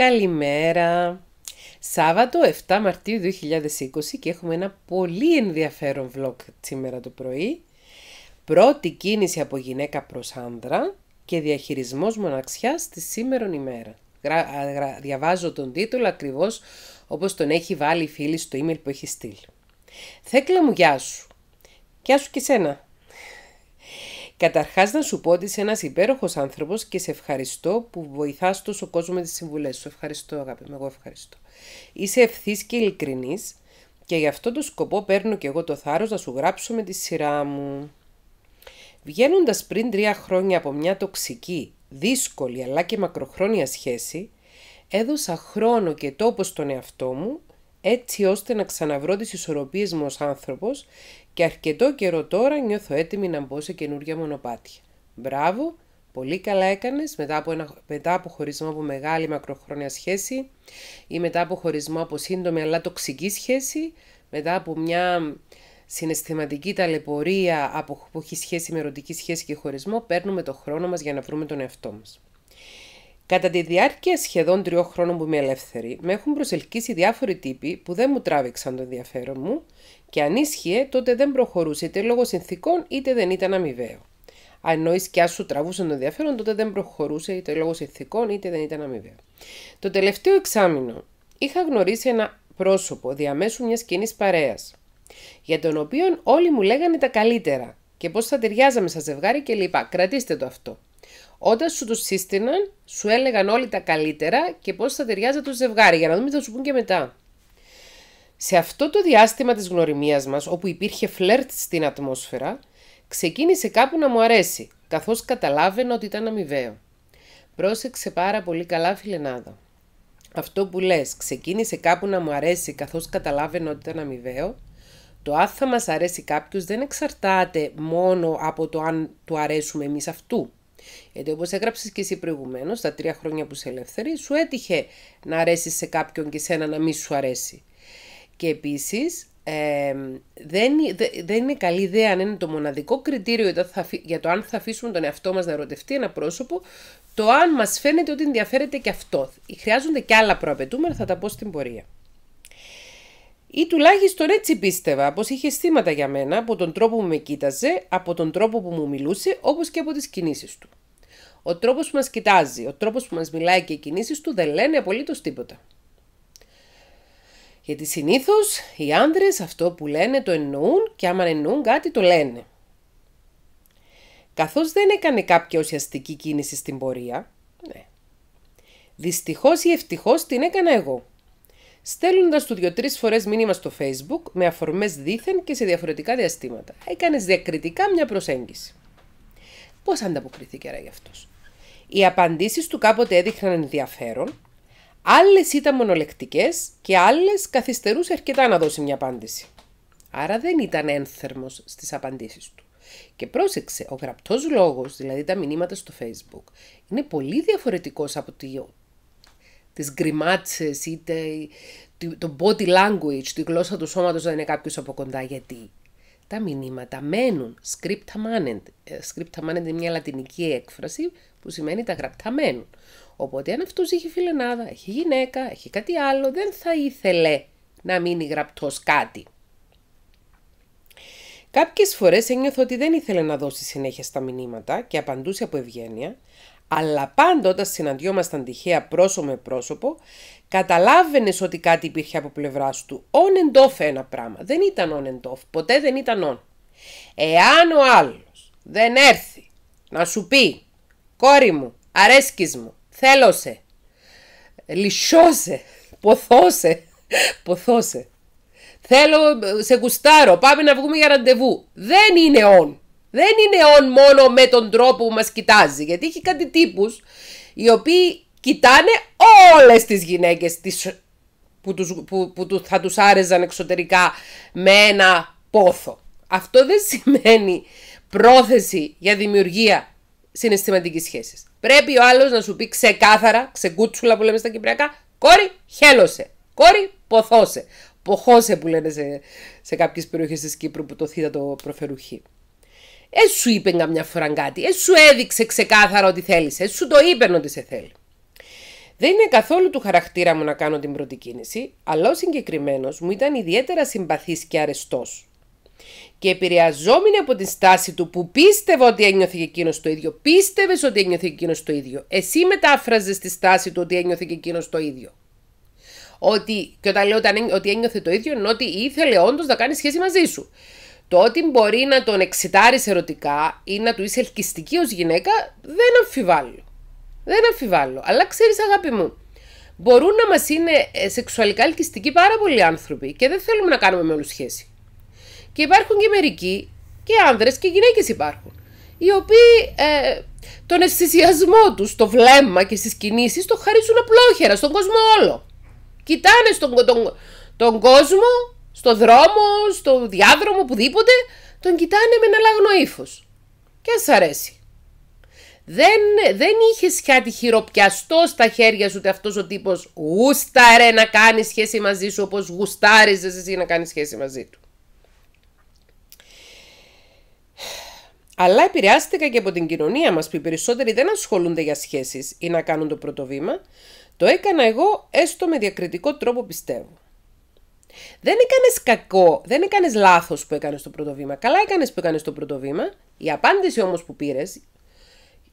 Καλημέρα! Σάββατο 7 Μαρτίου 2020 και έχουμε ένα πολύ ενδιαφέρον vlog σήμερα το πρωί. Πρώτη κίνηση από γυναίκα προς άνδρα και διαχειρισμός μοναξιάς της σήμερα ημέρα. Διαβάζω τον τίτλο ακριβώς όπως τον έχει βάλει η φίλη στο email που έχει στείλει. Θέκλα μου, γεια σου! Γεια σου και σένα! Καταρχάς, να σου πω ότι είσαι ένας υπέροχος άνθρωπος και σε ευχαριστώ που βοηθάς τόσο κόσμο με τις συμβουλές σου. Ευχαριστώ, αγάπη μου. Εγώ ευχαριστώ. Είσαι ευθύς και ειλικρινής και γι' αυτό το σκοπό παίρνω και εγώ το θάρρος να σου γράψω με τη σειρά μου. Βγαίνοντας πριν τρία χρόνια από μια τοξική, δύσκολη αλλά και μακροχρόνια σχέση, έδωσα χρόνο και τόπο στον εαυτό μου έτσι ώστε να ξαναβρω τις ισορροπίες μου ως άνθρωπος και αρκετό καιρό τώρα νιώθω έτοιμη να μπω σε καινούργια μονοπάτια. Μπράβο, πολύ καλά έκανες μετά από, μετά από χωρισμό από μεγάλη μακροχρόνια σχέση ή μετά από χωρισμό από σύντομη αλλά τοξική σχέση, μετά από μια συναισθηματική ταλαιπωρία από, που έχει σχέση με ερωτική σχέση και χωρισμό, παίρνουμε το χρόνο μας για να βρούμε τον εαυτό μας. Κατά τη διάρκεια σχεδόν τριών χρόνων που είμαι ελεύθερη, με έχουν προσελκύσει διάφοροι τύποι που δεν μου τράβηξαν το ενδιαφέρον μου και αν ίσχυε τότε δεν προχωρούσε είτε λόγω συνθήκων είτε δεν ήταν αμοιβαίο. Αν εννοείς και αν σου τραβούσαν το ενδιαφέρον, τότε δεν προχωρούσε είτε λόγω συνθήκων είτε δεν ήταν αμοιβαίο. Το τελευταίο εξάμεινο είχα γνωρίσει ένα πρόσωπο διαμέσου μιας κοινής παρέας, για τον οποίο όλοι μου λέγανε τα καλύτερα και πώς θα ταιριάζαμε σαν ζευγάρι κλπ. Κρατήστε το αυτό. Όταν σου τους σύστηναν, σου έλεγαν όλοι τα καλύτερα και πώς θα ταιριάζει το ζευγάρι, για να δούμε τι θα σου πούν και μετά. Σε αυτό το διάστημα της γνωριμίας μας, όπου υπήρχε φλερτ στην ατμόσφαιρα, ξεκίνησε κάπου να μου αρέσει, καθώς καταλάβαινα ότι ήταν αμοιβαίο. Πρόσεξε πάρα πολύ καλά, φιλενάδα. Αυτό που λες, ξεκίνησε κάπου να μου αρέσει, καθώς καταλάβαινα ότι ήταν αμοιβαίο, το αν θα μας αρέσει κάποιος δεν εξαρτάται μόνο από το αν του αρέσουμε εμείς αυτού. Γιατί όπως έγραψες και εσύ προηγουμένως, τα τρία χρόνια που σε ελεύθερη, σου έτυχε να αρέσεις σε κάποιον και σένα να μην σου αρέσει. Και επίσης, ε, δεν, δεν είναι καλή ιδέα αν είναι το μοναδικό κριτήριο για το, θα, για το αν θα αφήσουμε τον εαυτό μας να ερωτευτεί ένα πρόσωπο, το αν μας φαίνεται ότι ενδιαφέρεται και αυτό. Χρειάζονται και άλλα προαπαιτούμενα, θα τα πω στην πορεία. Ή τουλάχιστον έτσι πίστευα, πως είχε αισθήματα για μένα από τον τρόπο που με κοίταζε, από τον τρόπο που μου μιλούσε, όπως και από τις κινήσεις του. Ο τρόπος που μας κοιτάζει, ο τρόπος που μας μιλάει και οι κινήσεις του δεν λένε απολύτως τίποτα. Γιατί συνήθως οι άνδρες αυτό που λένε το εννοούν και άμα εννοούν κάτι το λένε. Καθώς δεν έκανε κάποια ουσιαστική κίνηση στην πορεία, ναι. δυστυχώς ή ευτυχώς την έκανα εγώ στέλνοντας του δύο-τρει φορές μήνυμα στο Facebook με αφορμές δίθεν και σε διαφορετικά διαστήματα. Έκανες διακριτικά μια προσέγγιση. Πώς ανταποκριθήκε γι' αυτό. Οι απαντήσεις του κάποτε έδειχναν ενδιαφέρον, άλλες ήταν μονολεκτικές και άλλες καθυστερούσε αρκετά να δώσει μια απάντηση. Άρα δεν ήταν ένθερμος στις απαντήσεις του. Και πρόσεξε, ο γραπτός λόγος, δηλαδή τα μηνύματα στο Facebook, είναι πολύ διαφορετικός από το τις γκριμάτσες είτε το body language, τη γλώσσα του σώματος δεν είναι κάποιος από κοντά γιατί τα μηνύματα μένουν. Scripta manent. Ε, Scripta manent είναι μια λατινική έκφραση που σημαίνει τα γραπτά μένουν. Οπότε αν αυτός έχει φιλενάδα, έχει γυναίκα, έχει κάτι άλλο, δεν θα ήθελε να μείνει γραπτός κάτι. Κάποιες φορές ένιωθε ότι δεν ήθελε να δώσει συνέχεια στα μηνύματα και απαντούσε από ευγένεια, αλλά πάντα όταν συναντιόμασταν τυχαία πρόσωπο με πρόσωπο, καταλάβαινες ότι κάτι υπήρχε από πλευράς του. On and ένα πράγμα. Δεν ήταν on and Ποτέ δεν ήταν on. Εάν ο άλλος δεν έρθει να σου πει, κόρη μου, αρέσκεις μου, θέλω σε, λυσιώσε, ποθώσε, ποθώσε, θέλω, σε κουστάρω πάμε να βγούμε για ραντεβού. Δεν είναι on. Δεν είναι ον μόνο με τον τρόπο που μας κοιτάζει, γιατί έχει κάτι τύπους οι οποίοι κοιτάνε όλες τις γυναίκες τις, που, τους, που, που θα τους άρεζαν εξωτερικά με ένα πόθο. Αυτό δεν σημαίνει πρόθεση για δημιουργία συναισθηματικής σχέσης. Πρέπει ο άλλος να σου πει ξεκάθαρα, ξεκούτσουλα που λέμε στα κυπριακά, κόρη χέλωσε, κόρη ποθώσε, ποχώσε που λένε σε, σε κάποιες περιοχές της Κύπρου που το θύτατο προφερουχεί. Ε σου είπε καμιά φορά κάτι. Ε σου έδειξε ξεκάθαρα ότι θέλεις. Ε σου το είπε ότι σε θέλει. Δεν είναι καθόλου του χαρακτήρα μου να κάνω την πρώτη κίνηση, αλλά ο συγκεκριμένος μου ήταν ιδιαίτερα συμπαθής και αρεστός. Και επηρεαζόμενη από τη στάση του που πίστευε ότι ένιωθε και εκείνος το ίδιο. Πίστευες ότι ένιωθε και εκείνος το ίδιο. Εσύ μετάφραζες τη στάση του ότι ένιωθε και εκείνος το ίδιο. Ότι, και όταν λέω ότι ένιωθε το ίδιο, είναι ότι ήθελε όντως να κάνει σχέση μαζί σου. Το ότι μπορεί να τον εξητάρεις ερωτικά ή να του είσαι ελκυστική ως γυναίκα, δεν αμφιβάλλω. Δεν αμφιβάλλω. Αλλά ξέρεις, αγάπη μου, μπορούν να μας είναι ε, σεξουαλικά ελκυστικοί πάρα πολλοί άνθρωποι και δεν θέλουμε να κάνουμε με όλους σχέση. Και υπάρχουν και μερικοί, και άνδρες και γυναίκες υπάρχουν, οι οποίοι ε, τον αισθησιασμό τους το βλέμμα και στις κινήσεις το χαρίζουν απλόχερα στον κόσμο όλο. Κοιτάνε στον, τον, τον κόσμο στο δρόμο, στο διάδρομο, οπουδήποτε, τον κοιτάνε με ένα λάγνο ύφος. Και ας αρέσει. Δεν, δεν είχες κάτι χειροπιαστό στα χέρια σου ότι αυτός ο τύπος γούσταρε να κάνει σχέση μαζί σου όπως γουστάριζε εσύ να κάνεις σχέση μαζί του. Αλλά επηρεάστηκα και από την κοινωνία μας που οι περισσότεροι δεν ασχολούνται για σχέσεις ή να κάνουν το πρώτο βήμα. Το έκανα εγώ έστω με διακριτικό τρόπο πιστεύω. Δεν έκανες κακό, δεν έκανες λάθος που έκανες το πρώτο βήμα. Καλά έκανες που έκανες το πρώτο βήμα. Η απάντηση όμως που πήρες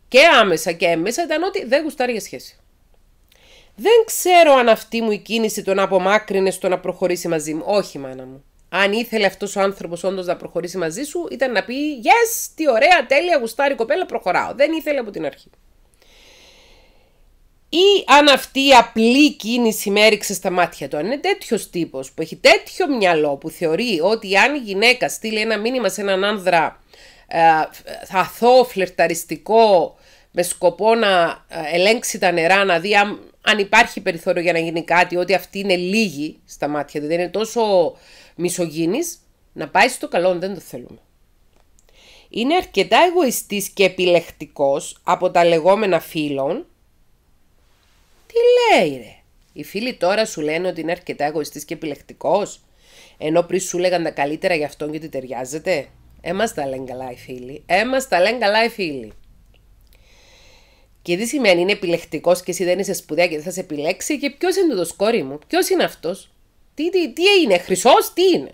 και άμεσα και έμεσα ήταν ότι δεν γουστάρει για σχέση. Δεν ξέρω αν αυτή μου η κίνηση τον απομάκρυνε στο να προχωρήσει μαζί μου. Όχι, μάνα μου. Αν ήθελε αυτός ο άνθρωπος όντως να προχωρήσει μαζί σου, ήταν να πει Yes, τι ωραία, τέλεια, γουστάρει κοπέλα, προχωράω. Δεν ήθελε από την αρχή ή αν αυτή η απλή κίνηση κινηση έριξε στα μάτια του. Αν είναι τέτοιος τύπος που έχει τέτοιο μυαλό που θεωρεί ότι αν η γυναίκα στείλει ένα μήνυμα σε έναν άνδρα ε, αθώο, φλερταριστικό, με σκοπό να ε, ελέγξει τα νερά, να δει αν, υπάρχει περιθώριο για να γίνει κάτι, ότι αυτή είναι λίγη στα μάτια του, δεν είναι τόσο μισογίνης, να πάει στο καλό, δεν το θέλουμε. Είναι αρκετά εγωιστής και επιλεκτικός από τα λεγόμενα φίλων, λέει ρε. Οι φίλοι τώρα σου λένε ότι είναι αρκετά εγωιστής και επιλεκτικός, ενώ πριν σου λέγαν τα καλύτερα για αυτόν και ότι ταιριάζεται. έμας τα λένε καλά οι φίλοι. Έμας τα λένε καλά οι φίλοι. Και τι σημαίνει είναι επιλεκτικός και εσύ δεν είσαι σπουδαία και δεν θα σε επιλέξει. Και ποιος είναι το σκόρι μου, ποιος είναι αυτός, τι, τι, τι είναι, χρυσός, τι είναι.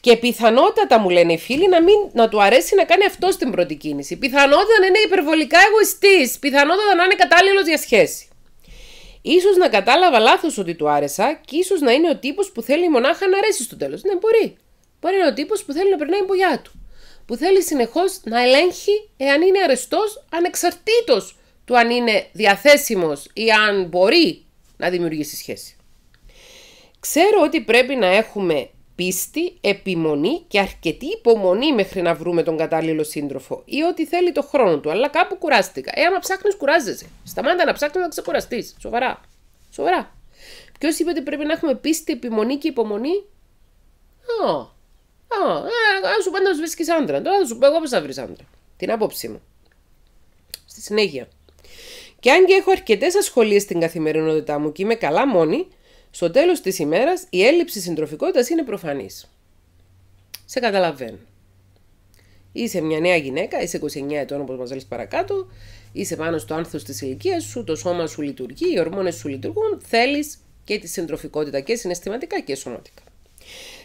Και πιθανότατα μου λένε οι φίλοι να, μην, να του αρέσει να κάνει αυτό στην πρώτη κίνηση. Πιθανότατα να είναι υπερβολικά εγωιστής. Πιθανότατα να είναι κατάλληλος για σχέση. Ίσως να κατάλαβα λάθος ότι του άρεσα και ίσως να είναι ο τύπος που θέλει μονάχα να αρέσει στο τέλος. Ναι, μπορεί. Μπορεί να είναι ο τύπος που θέλει να περνάει η του. Που θέλει συνεχώς να ελέγχει εάν είναι αρεστός ανεξαρτήτως του αν είναι διαθέσιμος ή αν μπορεί να δημιουργήσει σχέση. Ξέρω ότι πρέπει να έχουμε πίστη, επιμονή και αρκετή υπομονή μέχρι να βρούμε τον κατάλληλο σύντροφο ή ό,τι θέλει το χρόνο του. Αλλά κάπου κουράστηκα. Ε, άμα ψάχνεις, κουράζεσαι. Σταμάτα να ψάχνεις να ξεκουραστείς. Σοβαρά. Σοβαρά. Ποιος είπε ότι πρέπει να έχουμε πίστη, επιμονή και υπομονή. Α, α, ε, ας σου πάντα να βρίσκεις άντρα. Τώρα θα σου πω εγώ πώς θα βρεις άντρα. Την άποψή μου. Στη συνέχεια. Και αν και έχω αρκετές ασχολίες στην καθημερινότητά μου και είμαι καλά μόνη, στο τέλος της ημέρας η έλλειψη συντροφικότητας είναι προφανής. Σε καταλαβαίνω. Είσαι μια νέα γυναίκα, είσαι 29 ετών όπως μας λες παρακάτω, είσαι πάνω στο άνθος της ηλικίας σου, το σώμα σου λειτουργεί, οι ορμόνες σου λειτουργούν, θέλεις και τη συντροφικότητα και συναισθηματικά και σωματικά.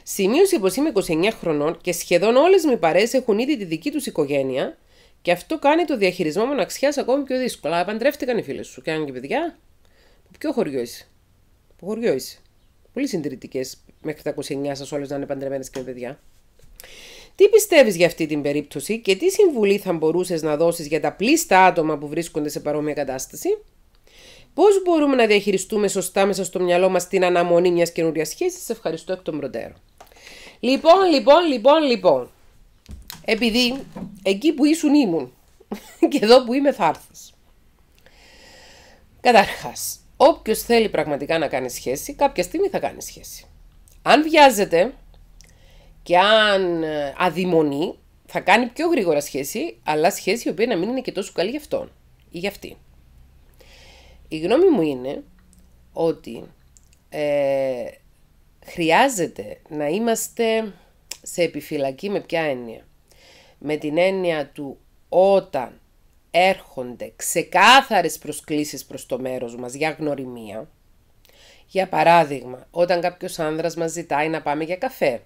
Σημείωσε πως είμαι 29 χρονών και σχεδόν όλες μου οι παρέες έχουν ήδη τη δική τους οικογένεια και αυτό κάνει το διαχειρισμό μοναξιάς ακόμη πιο δύσκολα. παντρεύτηκαν οι φίλες σου και αν και παιδιά, ποιο χωριό είσαι. Που χωριό είσαι. Πολύ συντηρητικές μέχρι τα 29 σας όλες να είναι παντρεμένες και παιδιά. Τι πιστεύεις για αυτή την περίπτωση και τι συμβουλή θα μπορούσες να δώσεις για τα πλήστα άτομα που βρίσκονται σε παρόμοια κατάσταση. Πώς μπορούμε να διαχειριστούμε σωστά μέσα στο μυαλό μας την αναμονή μιας καινούρια σχέσης. Σε ευχαριστώ εκ των προτέρων. Λοιπόν, λοιπόν, λοιπόν, λοιπόν. Επειδή εκεί που ήσουν ήμουν και εδώ που είμαι θα έρθεις. Καταρχάς, Όποιος θέλει πραγματικά να κάνει σχέση, κάποια στιγμή θα κάνει σχέση. Αν βιάζεται και αν ε, αδειμονεί, θα κάνει πιο γρήγορα σχέση, αλλά σχέση η οποία να μην είναι και τόσο καλή για αυτόν ή για αυτή. Η γνώμη μου είναι ότι ε, χρειάζεται να είμαστε σε επιφυλακή με ποια έννοια. Με την έννοια του όταν έρχονται ξεκάθαρες προσκλήσεις προς το μέρος μας για γνωριμία. Για παράδειγμα, όταν κάποιος άνδρας μας ζητάει να πάμε για καφέ.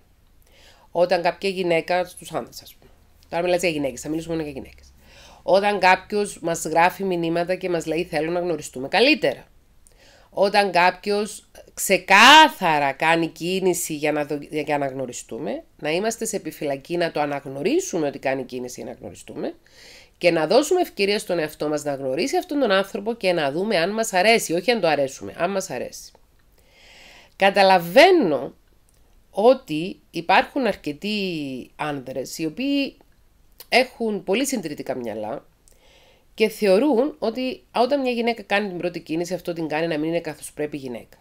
Όταν κάποια γυναίκα στους άνδρες, ας πούμε. Τώρα μιλάς για γυναίκες, θα μιλήσουμε μόνο για γυναίκες. Όταν κάποιος μας γράφει μηνύματα και μας λέει θέλω να γνωριστούμε καλύτερα. Όταν κάποιος ξεκάθαρα κάνει κίνηση για να, δο... για να γνωριστούμε, να είμαστε σε επιφυλακή να το αναγνωρίσουμε ότι κάνει κίνηση για να γνωριστούμε και να δώσουμε ευκαιρία στον εαυτό μας να γνωρίσει αυτόν τον άνθρωπο και να δούμε αν μας αρέσει, όχι αν το αρέσουμε, αν μας αρέσει. Καταλαβαίνω ότι υπάρχουν αρκετοί άνδρες οι οποίοι έχουν πολύ συντηρητικά μυαλά και θεωρούν ότι όταν μια γυναίκα κάνει την πρώτη κίνηση αυτό την κάνει να μην είναι καθώς πρέπει γυναίκα.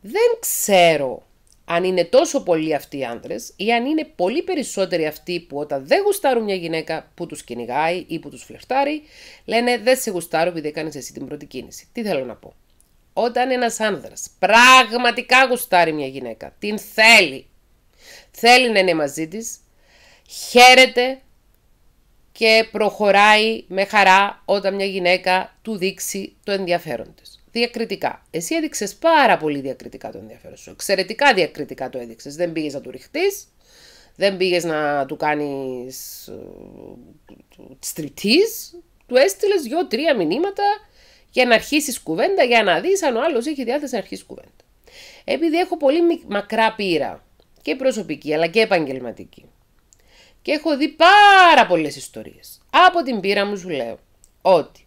Δεν ξέρω αν είναι τόσο πολλοί αυτοί οι άντρες ή αν είναι πολύ περισσότεροι αυτοί που όταν δεν γουστάρουν μια γυναίκα που τους κυνηγάει ή που τους φλερτάρει, λένε Δεν σε γουστάρω επειδή έκανες εσύ την πρώτη κίνηση. Τι θέλω να πω. Όταν ένας άνδρας πραγματικά γουστάρει μια γυναίκα, την θέλει, θέλει να είναι μαζί της, χαίρεται και προχωράει με χαρά όταν μια γυναίκα του δείξει το ενδιαφέρον της διακριτικά. Εσύ έδειξες πάρα πολύ διακριτικά το ενδιαφέρον σου. Εξαιρετικά διακριτικά το έδειξες. Δεν πήγες να του ρηχτείς, δεν πήγες να του κάνεις ε, τριτή, Του έστειλες δύο-τρία μηνύματα για να αρχίσεις κουβέντα, για να δεις αν ο άλλος έχει διάθεση να αρχίσει κουβέντα. Επειδή έχω πολύ μακρά πείρα και προσωπική αλλά και επαγγελματική. Και έχω δει πάρα πολλές ιστορίες. Από την πείρα μου σου λέω ότι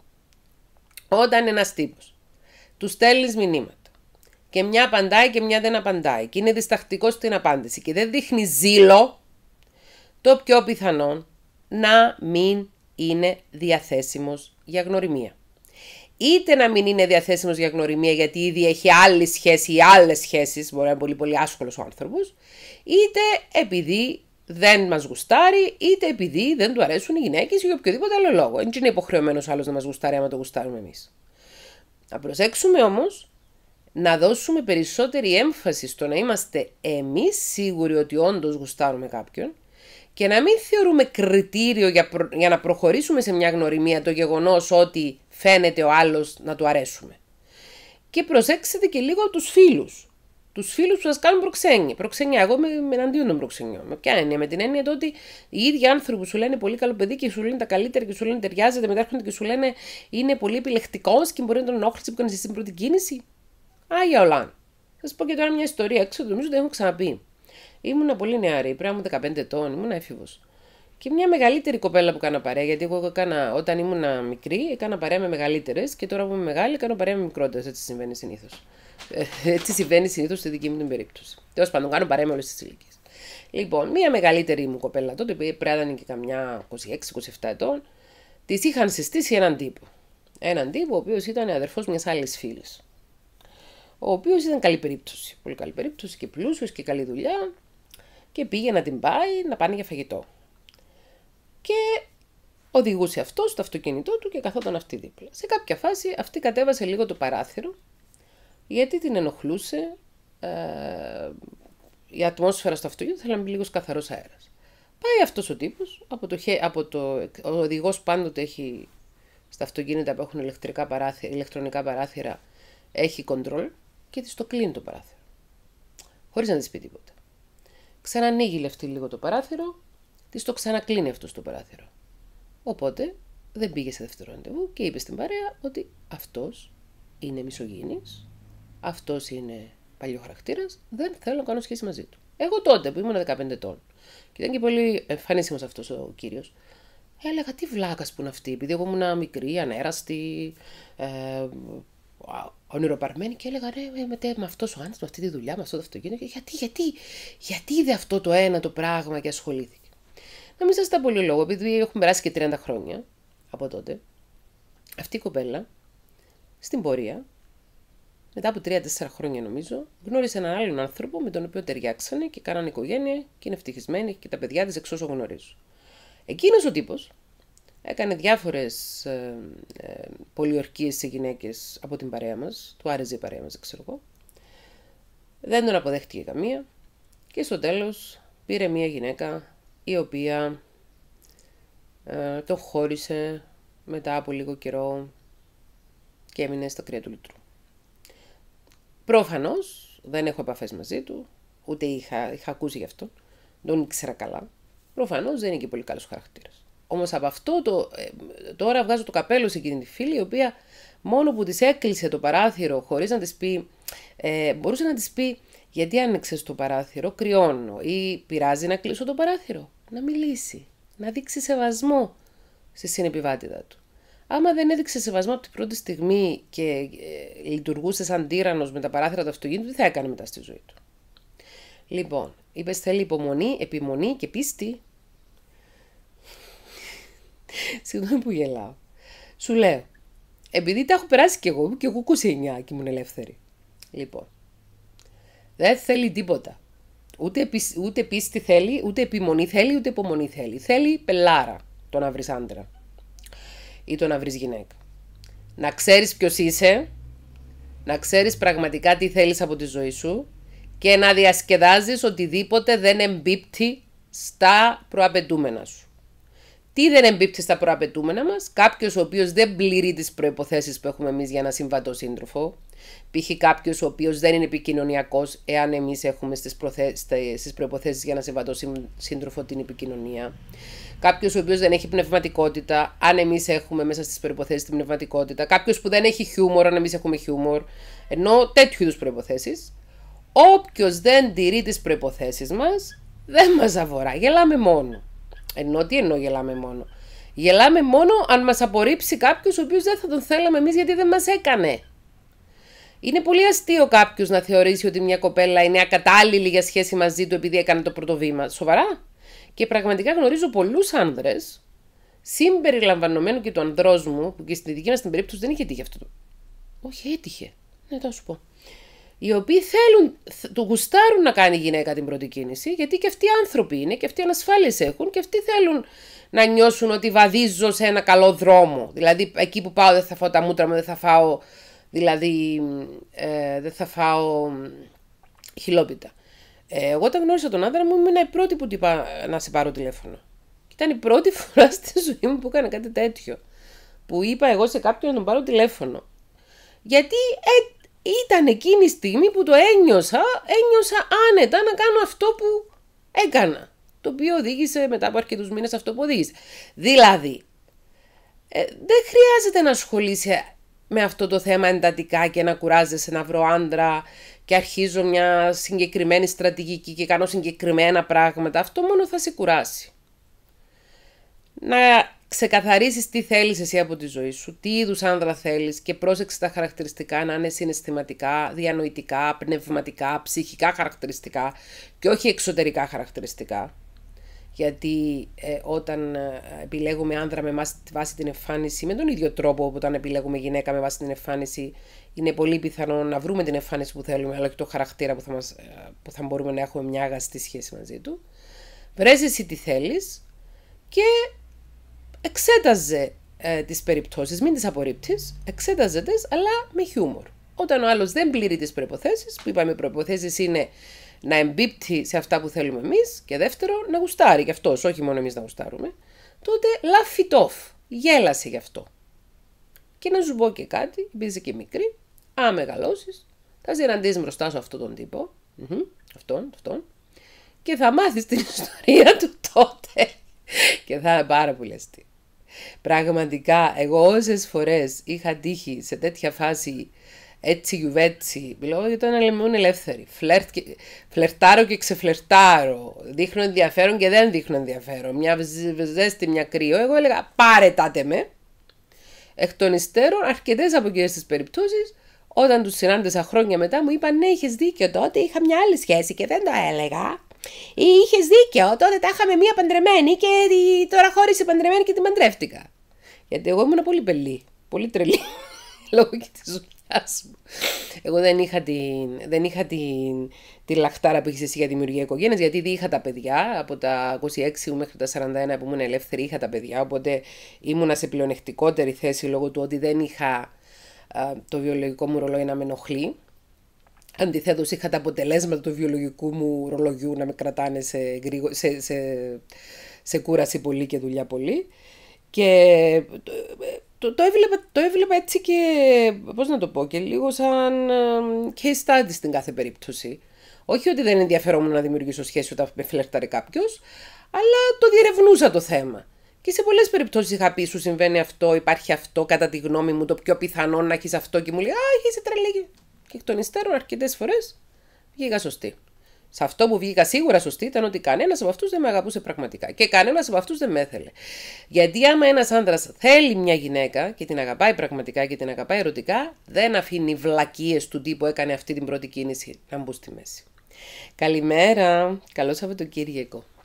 όταν ένας τύπος του στέλνεις μηνύματα. Και μια απαντάει και μια δεν απαντάει. Και είναι διστακτικό στην απάντηση. Και δεν δείχνει ζήλο. Το πιο πιθανόν να μην είναι διαθέσιμος για γνωριμία. Είτε να μην είναι διαθέσιμος για γνωριμία γιατί ήδη έχει άλλη σχέση ή άλλες σχέσεις, μπορεί να είναι πολύ πολύ άσχολος ο άνθρωπος, είτε επειδή δεν μας γουστάρει, είτε επειδή δεν του αρέσουν οι γυναίκες ή οποιοδήποτε άλλο λόγο. Δεν είναι υποχρεωμένος άλλος να μας γουστάρει άμα το γουστάρουμε εμείς. Να προσέξουμε όμως να δώσουμε περισσότερη έμφαση στο να είμαστε εμείς σίγουροι ότι όντως γουστάρουμε κάποιον και να μην θεωρούμε κριτήριο για, για να προχωρήσουμε σε μια γνωριμία το γεγονός ότι φαίνεται ο άλλος να του αρέσουμε. Και προσέξτε και λίγο τους φίλους τους φίλους που σας κάνουν προξένια. Προξενιά. Εγώ είμαι εναντίον των προξενιών. Με ποια έννοια, με την έννοια του ότι οι ίδιοι άνθρωποι που σου λένε πολύ καλό παιδί και σου λένε τα καλύτερα και σου λένε ταιριάζεται, μετά έρχονται και σου λένε είναι πολύ επιλεκτικός και μπορεί να τον ενόχλησε που κάνει στην πρώτη κίνηση. Άγια όλα. Θα σας πω και τώρα μια ιστορία. Ξέρω, νομίζω ότι έχω ξαναπεί. Ήμουν πολύ νεαρή, πριν από 15 ετών, ήμουν έφηβος. Και μια μεγαλύτερη κοπέλα που κάνα παρέα. Γιατί εγώ έκανα, όταν ήμουν μικρή, έκανα παρέα με μεγαλύτερες και τώρα που είμαι μεγάλη, κάνω παρέα με μικρότερες. Έτσι συμβαίνει συνήθως. Ε, έτσι συμβαίνει συνήθως στη δική μου την περίπτωση. Τέλος πάντων, κάνω παρέα με όλες τις ηλικίες. Λοιπόν, μια μεγαλύτερη μου κοπέλα τότε, που πρέπει να και καμιά 26-27 ετών, της είχαν συστήσει έναν τύπο. Έναν τύπο ο οποίος ήταν αδερφός μιας άλλης φίλης. Ο οποίος ήταν καλή περίπτωση. Πολύ καλή περίπτωση και πλούσιος και καλή δουλειά. Και πήγε να την πάει να πάνε για φαγητό και οδηγούσε αυτό στο αυτοκίνητό του και καθόταν αυτή δίπλα. Σε κάποια φάση αυτή κατέβασε λίγο το παράθυρο γιατί την ενοχλούσε ε, η ατμόσφαιρα στο αυτοκίνητο, θέλαμε λίγος καθαρός αέρας. Πάει αυτός ο τύπος, από το, από το, ο οδηγός πάντοτε έχει στα αυτοκίνητα που έχουν ηλεκτρικά παράθυρα, ηλεκτρονικά παράθυρα, έχει κοντρόλ και της το κλείνει το παράθυρο. Χωρίς να της πει τίποτα. Ξανανοίγει λεφτή λίγο το παράθυρο της το ξανακλίνει αυτό στο παράθυρο. Οπότε δεν πήγε σε δεύτερο ραντεβού και είπε στην παρέα ότι αυτός είναι μισογίνη, αυτός είναι παλιό χαρακτήρας, δεν θέλω να κάνω σχέση μαζί του. Εγώ τότε που ήμουν 15 ετών, και ήταν και πολύ εμφανίσιμος αυτός ο κύριος, έλεγα τι βλάκας που είναι αυτή, επειδή εγώ ήμουν μικρή, ανέραστη, ε, ονειροπαρμένη και έλεγα ρε «Ναι, με, με αυτός ο άνθρωπος, με αυτή τη δουλειά, με αυτό το αυτοκίνητο. Γιατί, γιατί, γιατί είδε αυτό το ένα το πράγμα και ασχολήθηκε να μην σα τα πολύ λόγο, επειδή έχουν περάσει και 30 χρόνια από τότε. Αυτή η κοπέλα στην πορεία, μετά από 3-4 χρόνια νομίζω, γνώρισε έναν άλλον άνθρωπο με τον οποίο ταιριάξανε και κάνανε οικογένεια και είναι ευτυχισμένη και τα παιδιά της εξ όσο γνωρίζουν. Εκείνος ο τύπος έκανε διάφορες ε, ε πολιορκίες σε γυναίκες από την παρέα μας, του άρεσε η παρέα μας, ξέρω εγώ. Δεν τον αποδέχτηκε καμία και στο τέλος πήρε μία γυναίκα η οποία ε, το χώρισε μετά από λίγο καιρό και έμεινε στα κρύα του λουτρού. Προφανώς δεν έχω επαφές μαζί του, ούτε είχα, είχα ακούσει γι' αυτό, τον ήξερα καλά. Προφανώς δεν είναι και πολύ καλός χαρακτήρας. Όμως από αυτό το, ε, τώρα βγάζω το καπέλο σε εκείνη τη φίλη, η οποία μόνο που της έκλεισε το παράθυρο χωρίς να της πει, ε, μπορούσε να της πει γιατί άνοιξες το παράθυρο, κρυώνω ή πειράζει να κλείσω το παράθυρο. Να μιλήσει, να δείξει σεβασμό στη συνεπιβάτητα του. Άμα δεν έδειξε σεβασμό από την πρώτη στιγμή και ε, λειτουργούσες σαν τύρανος με τα παράθυρα του αυτοκίνητου, τι θα έκανε μετά στη ζωή του. Λοιπόν, είπες θέλει υπομονή, επιμονή και πίστη. Συγγνώμη που γελάω. Σου λέω, επειδή τα έχω περάσει κι εγώ, και εγώ 29 και ήμουν ελεύθερη. Λοιπόν, δεν θέλει τίποτα. Ούτε, ούτε πίστη θέλει, ούτε επιμονή θέλει, ούτε υπομονή θέλει. Θέλει πελάρα το να βρεις άντρα ή το να βρεις γυναίκα. Να ξέρεις ποιος είσαι, να ξέρεις πραγματικά τι θέλεις από τη ζωή σου και να διασκεδάζεις οτιδήποτε δεν εμπίπτει στα προαπαιτούμενα σου. Τι δεν εμπίπτει στα προαπαιτούμενα μας, κάποιος ο οποίος δεν πληρεί τις προποθέσει που έχουμε εμείς για ένα συμβατό σύντροφο, π.χ. κάποιος ο οποίος δεν είναι επικοινωνιακός, εάν εμείς έχουμε στις προποθέσει για ένα συμβατό σύντροφο την επικοινωνία, κάποιος ο οποίος δεν έχει πνευματικότητα, αν εμείς έχουμε μέσα στις προποθέσει την πνευματικότητα, κάποιος που δεν έχει χιούμορ, αν εμείς έχουμε χιούμορ, ενώ τέτοιου είδους προποθέσει. Όποιος δεν τηρεί τις προποθέσει μας, δεν μας αφορά. Γελάμε μόνο. Ενώ τι εννοώ γελάμε μόνο. Γελάμε μόνο αν μας απορρίψει κάποιος ο οποίος δεν θα τον θέλαμε εμείς γιατί δεν μας έκανε. Είναι πολύ αστείο κάποιος να θεωρήσει ότι μια κοπέλα είναι ακατάλληλη για σχέση μαζί του επειδή έκανε το πρώτο βήμα. Σοβαρά. Και πραγματικά γνωρίζω πολλούς άνδρες, συμπεριλαμβανομένου και του ανδρός μου, που και στην δική μας την περίπτωση δεν είχε τύχει αυτό. Όχι, έτυχε. Ναι, θα σου πω οι οποίοι θέλουν, του γουστάρουν να κάνει η γυναίκα την πρώτη κίνηση, γιατί και αυτοί άνθρωποι είναι και αυτοί ανασφάλειες έχουν και αυτοί θέλουν να νιώσουν ότι βαδίζω σε ένα καλό δρόμο. Δηλαδή, εκεί που πάω δεν θα φάω τα μούτρα μου, δεν θα φάω, δηλαδή, ε, δεν θα φάω χιλόπιτα. Ε, εγώ όταν γνώρισα τον άντρα μου, ήμουν η πρώτη που είπα να σε πάρω τηλέφωνο. ήταν η πρώτη φορά στη ζωή μου που έκανα κάτι τέτοιο. Που είπα εγώ σε κάποιον να τον πάρω τηλέφωνο. Γιατί ε, ήταν εκείνη η στιγμή που το ένιωσα, ένιωσα άνετα να κάνω αυτό που έκανα. Το οποίο οδήγησε μετά από αρκετούς μήνες αυτό που οδήγησε. Δηλαδή, ε, δεν χρειάζεται να ασχολείσαι με αυτό το θέμα εντατικά και να κουράζεσαι να βρω άντρα και αρχίζω μια συγκεκριμένη στρατηγική και κάνω συγκεκριμένα πράγματα. Αυτό μόνο θα σε κουράσει. Να ξεκαθαρίσεις τι θέλεις εσύ από τη ζωή σου, τι είδους άνδρα θέλεις και πρόσεξε τα χαρακτηριστικά να είναι συναισθηματικά, διανοητικά, πνευματικά, ψυχικά χαρακτηριστικά και όχι εξωτερικά χαρακτηριστικά. Γιατί ε, όταν ε, επιλέγουμε άνδρα με βάση την εμφάνιση, με τον ίδιο τρόπο που όταν επιλέγουμε γυναίκα με βάση την εμφάνιση, είναι πολύ πιθανό να βρούμε την εμφάνιση που θέλουμε, αλλά και το χαρακτήρα που θα, μας, ε, θα μπορούμε να έχουμε μια αγαστή σχέση μαζί του. Βρες εσύ τι θέλεις και εξέταζε ε, τις περιπτώσεις, μην τις απορρίπτεις, εξέταζε τι, αλλά με χιούμορ. Όταν ο άλλος δεν πληρεί τις προποθέσει, που είπαμε οι προποθέσει είναι να εμπίπτει σε αυτά που θέλουμε εμείς, και δεύτερο, να γουστάρει κι αυτός, όχι μόνο εμείς να γουστάρουμε, τότε laugh it off, γέλασε γι' αυτό. Και να σου πω και κάτι, επειδή και μικρή, α μεγαλώσεις, θα συναντήσεις μπροστά σου αυτόν τον τύπο, αυτόν, αυτόν, και θα μάθεις την ιστορία του τότε. και θα είναι πάρα πολύ Πραγματικά, εγώ όσε φορές είχα τύχει σε τέτοια φάση έτσι γιουβέτσι, μιλάω για το ένα λεμόν ελεύθερη. Φλερτάρω και ξεφλερτάρω. Δείχνω ενδιαφέρον και δεν δείχνω ενδιαφέρον. Μια ζέστη, μια κρύο. Εγώ έλεγα πάρε τάτε με. Εκ των υστέρων, αρκετές από εκείνες τις περιπτώσεις, όταν τους συνάντησα χρόνια μετά, μου είπαν ναι, είχες δίκιο τότε. Είχα μια άλλη σχέση και δεν το έλεγα. Είχες δίκιο, τότε τα είχαμε μία παντρεμένη και τώρα χώρισε παντρεμένη και την παντρεύτηκα. Γιατί εγώ ήμουν πολύ πελή, πολύ τρελή, λόγω και της δουλειάς μου. Εγώ δεν είχα, την, δεν είχα την, τη λαχτάρα που είχες εσύ για δημιουργία οικογένειας, γιατί είχα τα παιδιά. Από τα 26 μέχρι τα 41 που ήμουν ελεύθερη, είχα τα παιδιά. Οπότε ήμουνα σε πλεονεκτικότερη θέση λόγω του ότι δεν είχα το βιολογικό μου ρολόι να με ενοχλεί. Αντιθέτως, είχα τα αποτελέσματα του βιολογικού μου ρολογιού να με κρατάνε σε, σε, σε, σε κούραση πολύ και δουλειά πολύ. Και το, το, έβλεπα, το έβλεπα έτσι και, πώς να το πω, και λίγο σαν ε, case study στην κάθε περίπτωση. Όχι ότι δεν ενδιαφερόμουν να δημιουργήσω σχέση όταν με φλερτάρει κάποιος, αλλά το διερευνούσα το θέμα. Και σε πολλές περιπτώσεις είχα πει: Σου συμβαίνει αυτό, υπάρχει αυτό, κατά τη γνώμη μου, το πιο πιθανό να έχεις αυτό. Και μου λέει: Α, είσαι τρελή και εκ των υστέρων αρκετές φορές βγήκα σωστή. Σε αυτό που βγήκα σίγουρα σωστή ήταν ότι κανένας από αυτούς δεν με αγαπούσε πραγματικά και κανένας από αυτούς δεν με έθελε. Γιατί άμα ένας άντρα θέλει μια γυναίκα και την αγαπάει πραγματικά και την αγαπάει ερωτικά, δεν αφήνει βλακίες του τύπου έκανε αυτή την πρώτη κίνηση να μπουν στη μέση. Καλημέρα, καλό Σαββατοκύριακο.